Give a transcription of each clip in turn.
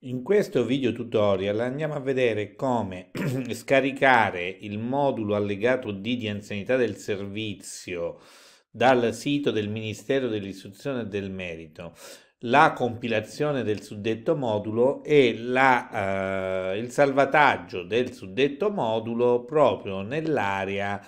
In questo video tutorial andiamo a vedere come scaricare il modulo allegato D di anzianità del servizio dal sito del Ministero dell'Istruzione e del Merito, la compilazione del suddetto modulo e la, eh, il salvataggio del suddetto modulo proprio nell'area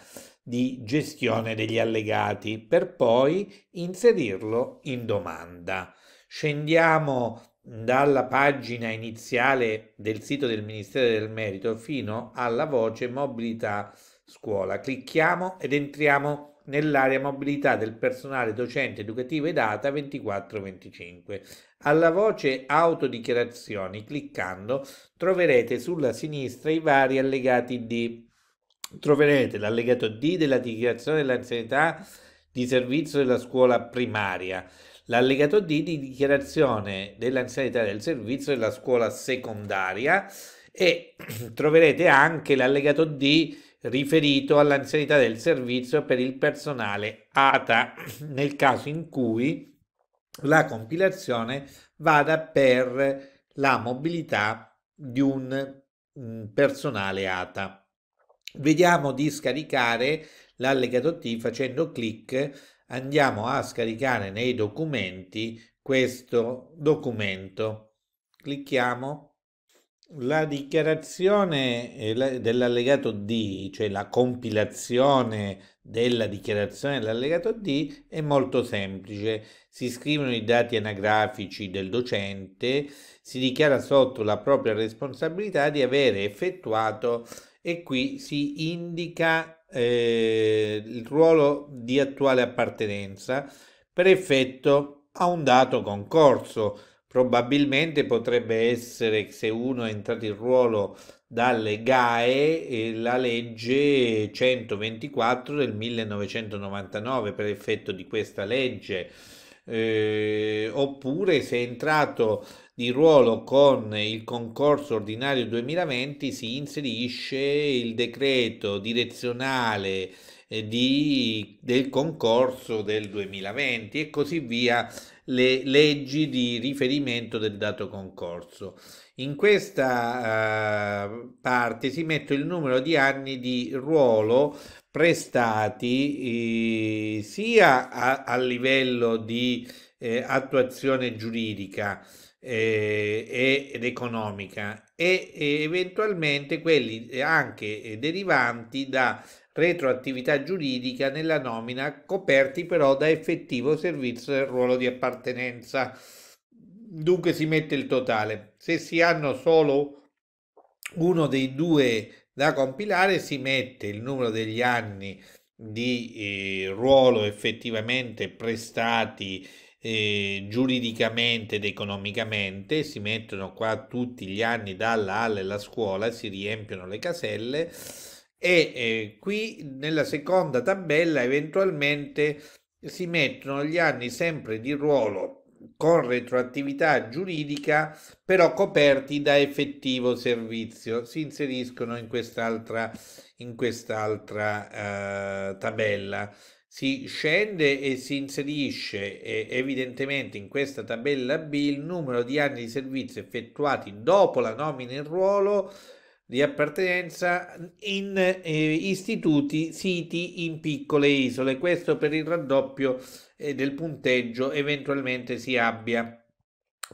di gestione degli allegati per poi inserirlo in domanda. Scendiamo dalla pagina iniziale del sito del Ministero del Merito fino alla voce mobilità scuola. Clicchiamo ed entriamo nell'area mobilità del personale docente educativo e data 24-25. Alla voce autodichiarazioni, cliccando, troverete sulla sinistra i vari allegati D. Troverete l'allegato D della dichiarazione dell'anzianità di servizio della scuola primaria l'allegato D di dichiarazione dell'anzianità del servizio della scuola secondaria e troverete anche l'allegato D riferito all'anzianità del servizio per il personale ATA nel caso in cui la compilazione vada per la mobilità di un mm, personale ATA. Vediamo di scaricare l'allegato T facendo clic andiamo a scaricare nei documenti questo documento. Clicchiamo la dichiarazione eh, dell'allegato D, cioè la compilazione della dichiarazione dell'allegato D è molto semplice. Si scrivono i dati anagrafici del docente, si dichiara sotto la propria responsabilità di avere effettuato e qui si indica eh, il ruolo di attuale appartenenza per effetto a un dato concorso. Probabilmente potrebbe essere se uno è entrato in ruolo dalle GAE eh, la legge 124 del 1999 per effetto di questa legge eh, oppure se è entrato di ruolo con il concorso ordinario 2020 si inserisce il decreto direzionale eh, di, del concorso del 2020 e così via le leggi di riferimento del dato concorso. In questa eh, parte si mette il numero di anni di ruolo prestati eh, sia a, a livello di eh, attuazione giuridica eh, ed economica e, eventualmente quelli eh, anche eh, derivanti da retroattività giuridica nella nomina coperti però da effettivo servizio del ruolo di appartenenza. Dunque si mette il totale. Se si hanno solo uno dei due da compilare si mette il numero degli anni di eh, ruolo effettivamente prestati eh, giuridicamente ed economicamente, si mettono qua tutti gli anni dalla alla e scuola, si riempiono le caselle e eh, qui nella seconda tabella eventualmente si mettono gli anni sempre di ruolo con retroattività giuridica però coperti da effettivo servizio si inseriscono in quest'altra in quest'altra eh, tabella si scende e si inserisce eh, evidentemente in questa tabella B il numero di anni di servizio effettuati dopo la nomina in ruolo di appartenenza in eh, istituti siti in piccole isole, questo per il raddoppio eh, del punteggio eventualmente si abbia.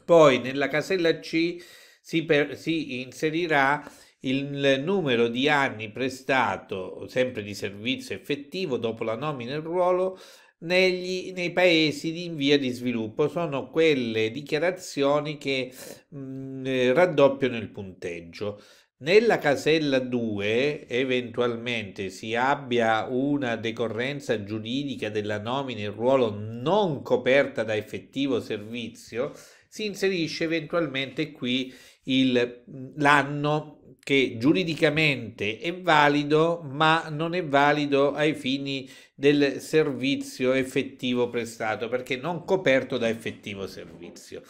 Poi nella casella C si, per, si inserirà il numero di anni prestato, sempre di servizio effettivo, dopo la nomina e il ruolo negli, nei paesi in via di sviluppo. Sono quelle dichiarazioni che mh, mm, eh, raddoppiano il punteggio. Nella casella 2 eventualmente si abbia una decorrenza giuridica della nomina in ruolo non coperta da effettivo servizio, si inserisce eventualmente qui il, l'anno che giuridicamente è valido ma non è valido ai fini del servizio effettivo prestato perché non coperto da effettivo servizio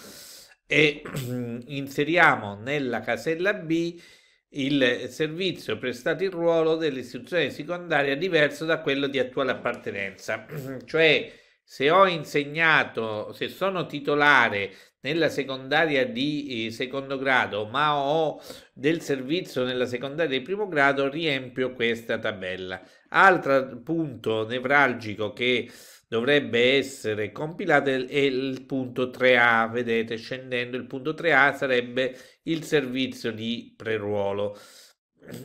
e inseriamo nella casella B il servizio prestato in ruolo dell'istituzione secondaria diverso da quello di attuale appartenenza cioè se ho insegnato, se sono titolare nella secondaria di eh, secondo grado, ma ho del servizio nella secondaria di primo grado, riempio questa tabella. Altro punto nevralgico che dovrebbe essere compilato è il punto 3A, vedete, scendendo il punto 3A sarebbe il servizio di preruolo.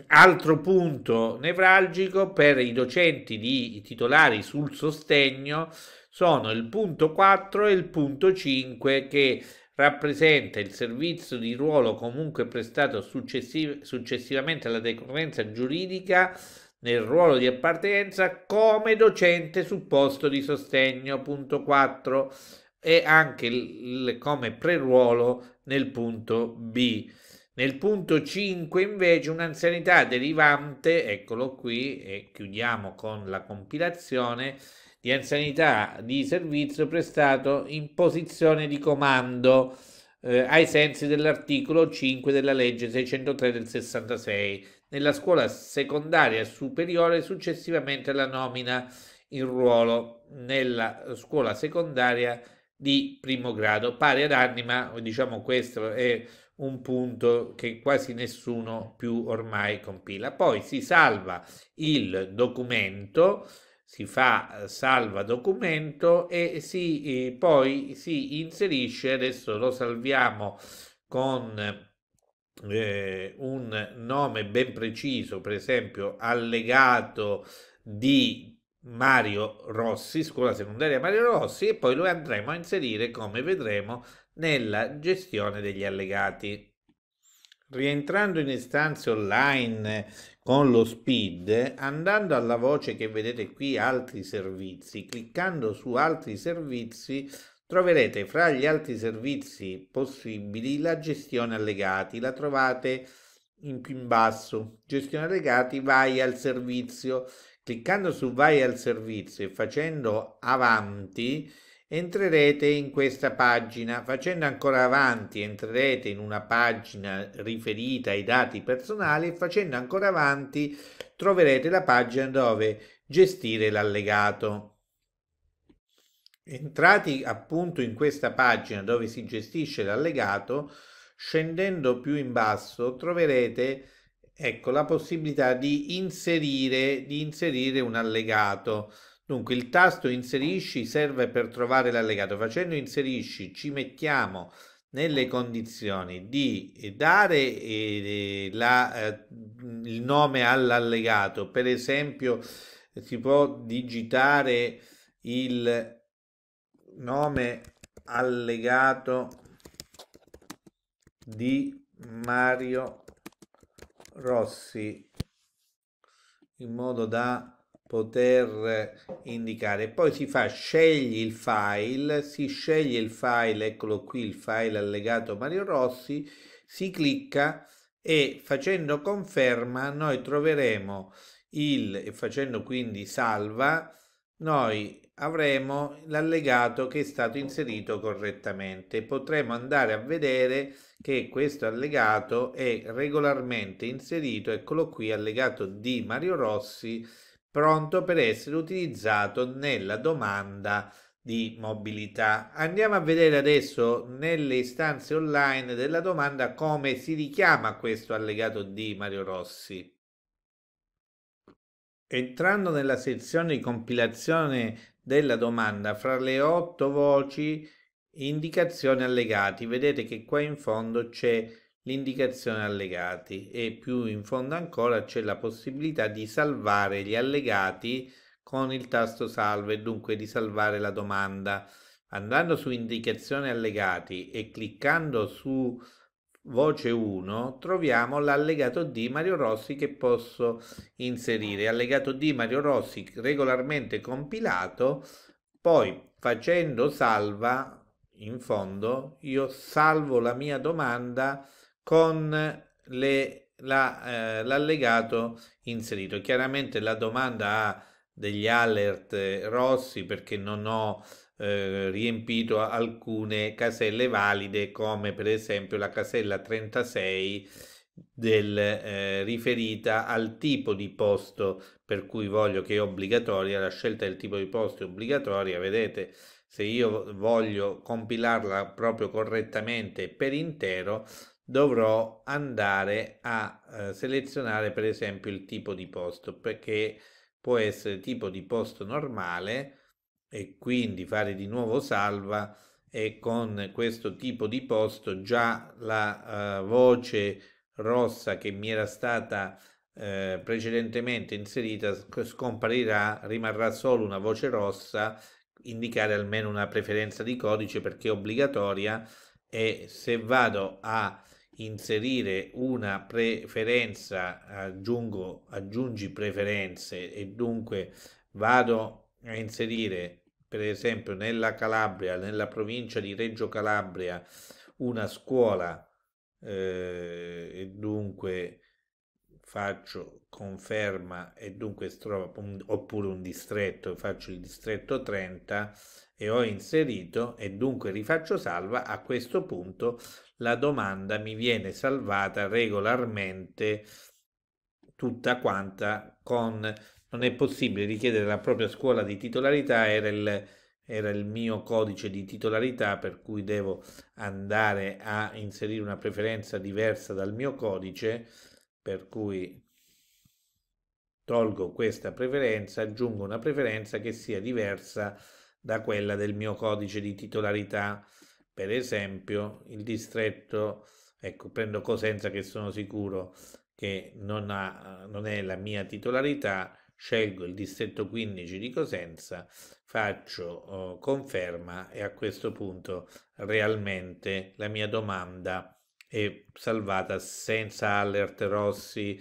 Altro punto nevralgico per i docenti di titolari sul sostegno sono il punto 4 e il punto 5 che rappresenta il servizio di ruolo comunque prestato successiv successivamente alla decorrenza giuridica nel ruolo di appartenenza come docente su posto di sostegno, punto 4, e anche il, come preruolo nel punto B. Nel punto 5 invece un'anzianità derivante, eccolo qui, e chiudiamo con la compilazione, di anzianità di servizio prestato in posizione di comando eh, ai sensi dell'articolo 5 della legge 603 del 66 nella scuola secondaria superiore successivamente alla nomina in ruolo nella scuola secondaria di primo grado pari ad anni ma diciamo questo è un punto che quasi nessuno più ormai compila poi si salva il documento si fa eh, salva documento e si, eh, poi si inserisce, adesso lo salviamo con eh, un nome ben preciso, per esempio allegato di Mario Rossi, scuola secondaria Mario Rossi, e poi lo andremo a inserire, come vedremo, nella gestione degli allegati. Rientrando in istanze online con lo speed, andando alla voce che vedete qui altri servizi, cliccando su altri servizi troverete fra gli altri servizi possibili la gestione allegati, la trovate in più in basso, gestione allegati, vai al servizio, cliccando su vai al servizio e facendo avanti entrerete in questa pagina. Facendo ancora avanti entrerete in una pagina riferita ai dati personali e facendo ancora avanti troverete la pagina dove gestire l'allegato. Entrati appunto in questa pagina dove si gestisce l'allegato, scendendo più in basso troverete ecco, la possibilità di inserire, di inserire un allegato. Dunque il tasto inserisci serve per trovare l'allegato. Facendo inserisci ci mettiamo nelle condizioni di dare eh, la, eh, il nome all'allegato. Per esempio si può digitare il nome allegato di Mario Rossi in modo da poter indicare. Poi si fa scegli il file, si sceglie il file, eccolo qui il file allegato Mario Rossi, si clicca e facendo conferma noi troveremo il e facendo quindi salva noi avremo l'allegato che è stato inserito correttamente. Potremo andare a vedere che questo allegato è regolarmente inserito, eccolo qui, allegato di Mario Rossi pronto per essere utilizzato nella domanda di mobilità. Andiamo a vedere adesso nelle istanze online della domanda come si richiama questo allegato di Mario Rossi. Entrando nella sezione di compilazione della domanda, fra le otto voci indicazioni allegati, vedete che qua in fondo c'è l'indicazione allegati e più in fondo ancora c'è la possibilità di salvare gli allegati con il tasto salve e dunque di salvare la domanda. Andando su indicazione allegati e cliccando su voce 1 troviamo l'allegato D Mario Rossi che posso inserire. Allegato D Mario Rossi regolarmente compilato, poi facendo salva in fondo io salvo la mia domanda con le, la, eh, l'allegato inserito. Chiaramente la domanda ha degli alert eh, rossi perché non ho eh, riempito alcune caselle valide come per esempio la casella 36 del, eh, riferita al tipo di posto per cui voglio che è obbligatoria, la scelta del tipo di posto è obbligatoria, vedete se io voglio compilarla proprio correttamente per intero dovrò andare a eh, selezionare per esempio il tipo di posto perché può essere tipo di posto normale e quindi fare di nuovo salva e con questo tipo di posto già la eh, voce rossa che mi era stata eh, precedentemente inserita scomparirà, rimarrà solo una voce rossa, indicare almeno una preferenza di codice perché è obbligatoria e se vado a inserire una preferenza, aggiungo, aggiungi preferenze e dunque vado a inserire per esempio nella Calabria, nella provincia di Reggio Calabria, una scuola eh, e dunque faccio conferma e dunque oppure un distretto, faccio il distretto 30 e ho inserito e dunque rifaccio salva, a questo punto la domanda mi viene salvata regolarmente tutta quanta con non è possibile richiedere la propria scuola di titolarità, era il, era il mio codice di titolarità per cui devo andare a inserire una preferenza diversa dal mio codice, per cui tolgo questa preferenza, aggiungo una preferenza che sia diversa da quella del mio codice di titolarità. Per esempio, il distretto, ecco, prendo Cosenza che sono sicuro che non, ha, non è la mia titolarità, scelgo il distretto 15 di Cosenza, faccio oh, conferma e a questo punto realmente la mia domanda è salvata senza alert rossi,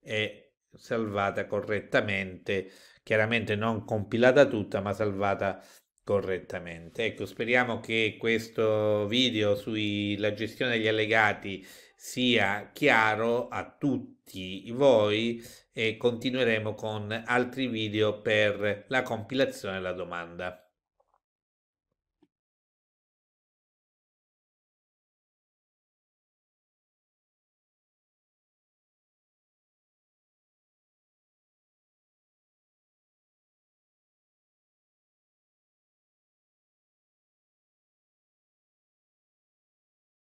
è salvata correttamente chiaramente non compilata tutta ma salvata correttamente. Ecco, speriamo che questo video sulla gestione degli allegati sia chiaro a tutti voi e continueremo con altri video per la compilazione della domanda.